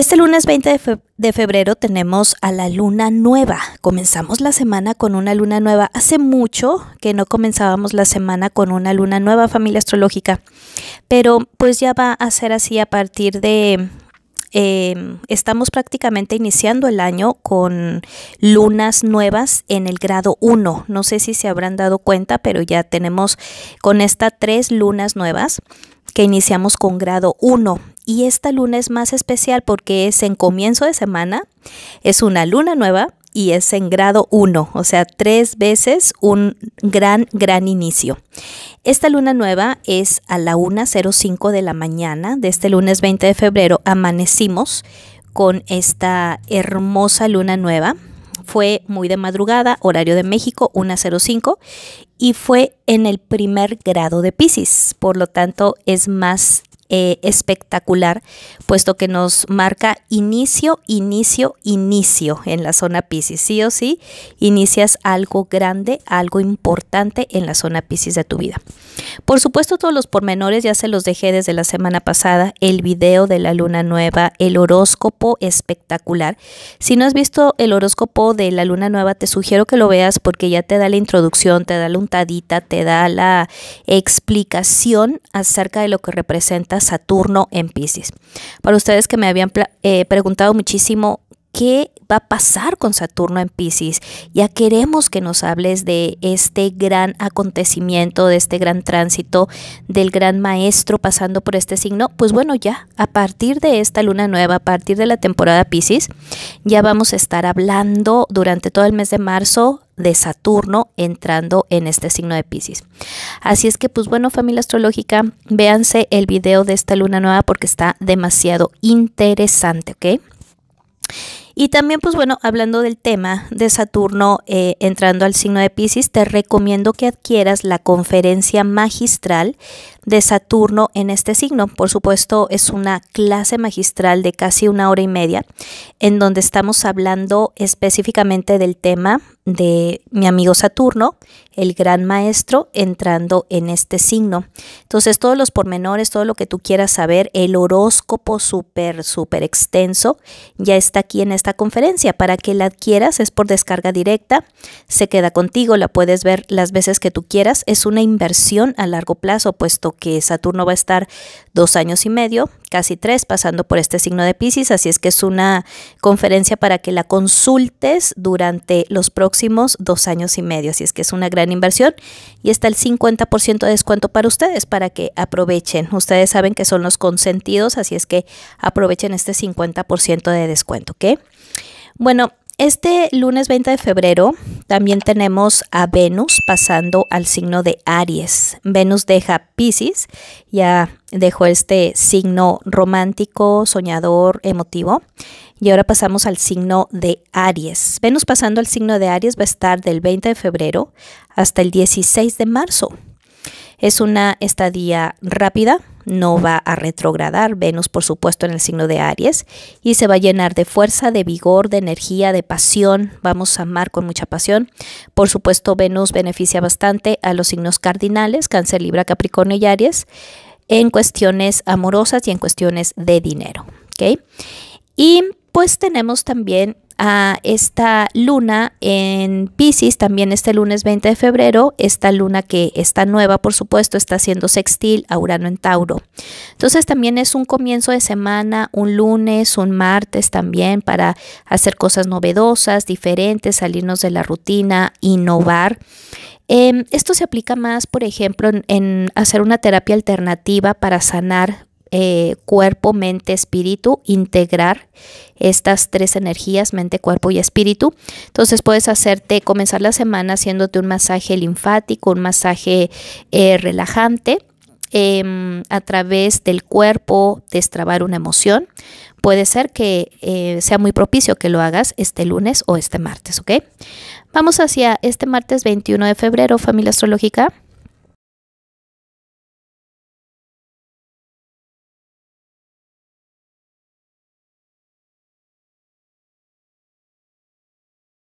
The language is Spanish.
Este lunes 20 de, febrero tenemos a la luna nueva. Comenzamos la semana con una luna nueva. Hace mucho que no comenzábamos la semana con una luna nueva, familia astrológica. Pero pues ya va a ser así a partir de... Em, estamos prácticamente iniciando el año con lunas nuevas en el grado 1. No sé si se habrán dado cuenta, pero ya tenemos con esta tres lunas nuevas que iniciamos con grado 1. Y esta luna es más especial porque es en comienzo de semana, es una luna nueva y es en grado 1, o sea, tres veces un gran, gran inicio. Esta luna nueva es a la 1.05 de la mañana de este lunes 20 de febrero. Amanecimos con esta hermosa luna nueva. Fue muy de madrugada, horario de México, 1.05, y fue en el primer grado de Pisces. Por lo tanto, es más eh, espectacular, puesto que nos marca inicio, inicio, inicio en la zona Pisces. Sí o sí, inicias algo grande, algo importante en la zona Pisces de tu vida. Por supuesto, todos los pormenores ya se los dejé desde la semana pasada, el video de la luna nueva, el horóscopo espectacular. Si no has visto el horóscopo de la luna nueva, te sugiero que lo veas porque ya te da la introducción, te da la untadita, te da la explicación acerca de lo que representa Saturno en Pisces. Para ustedes que me habían eh, preguntado muchísimo qué va a pasar con Saturno en Pisces. Ya queremos que nos hables de este gran acontecimiento, de este gran tránsito, del gran maestro pasando por este signo. Pues bueno, ya a partir de esta luna nueva, a partir de la temporada Pisces, ya vamos a estar hablando durante todo el mes de marzo de Saturno entrando en este signo de Pisces. Así es que, pues bueno, familia astrológica, véanse el video de esta luna nueva porque está demasiado interesante, ¿ok? Y también, pues bueno, hablando del tema de Saturno eh, entrando al signo de Pisces, te recomiendo que adquieras la conferencia magistral de Saturno en este signo. Por supuesto, es una clase magistral de casi una hora y media, en donde estamos hablando específicamente del tema de mi amigo Saturno el gran maestro entrando en este signo. Entonces todos los pormenores, todo lo que tú quieras saber, el horóscopo súper, súper extenso, ya está aquí en esta conferencia. Para que la adquieras es por descarga directa, se queda contigo, la puedes ver las veces que tú quieras. Es una inversión a largo plazo, puesto que Saturno va a estar dos años y medio, casi tres pasando por este signo de Pisces, así es que es una conferencia para que la consultes durante los próximos dos años y medio, así es que es una gran inversión y está el 50% de descuento para ustedes, para que aprovechen. Ustedes saben que son los consentidos, así es que aprovechen este 50% de descuento, ¿ok? Bueno, este lunes 20 de febrero también tenemos a Venus pasando al signo de Aries. Venus deja Pisces, ya dejó este signo romántico, soñador, emotivo. Y ahora pasamos al signo de Aries. Venus pasando al signo de Aries va a estar del 20 de febrero hasta el 16 de marzo. Es una estadía rápida, no va a retrogradar Venus, por supuesto, en el signo de Aries, y se va a llenar de fuerza, de vigor, de energía, de pasión. Vamos a amar con mucha pasión. Por supuesto, Venus beneficia bastante a los signos cardinales, Cáncer, Libra, Capricornio y Aries, en cuestiones amorosas y en cuestiones de dinero. ¿okay? Y pues tenemos también a esta luna en Pisces, también este lunes 20 de febrero, esta luna que está nueva, por supuesto, está haciendo sextil a Urano en Tauro. Entonces también es un comienzo de semana, un lunes, un martes también para hacer cosas novedosas, diferentes, salirnos de la rutina, innovar. Em, esto se aplica más, por ejemplo, en, en, hacer una terapia alternativa para sanar eh, cuerpo, mente, espíritu, integrar estas tres energías, mente, cuerpo y espíritu. Entonces puedes hacerte, comenzar la semana haciéndote un masaje linfático, un masaje eh, relajante. Em, a través del cuerpo destrabar una emoción. Puede ser que eh, sea muy propicio que lo hagas este lunes o este martes, ¿ok? Vamos hacia este martes 21 de febrero, familia astrológica.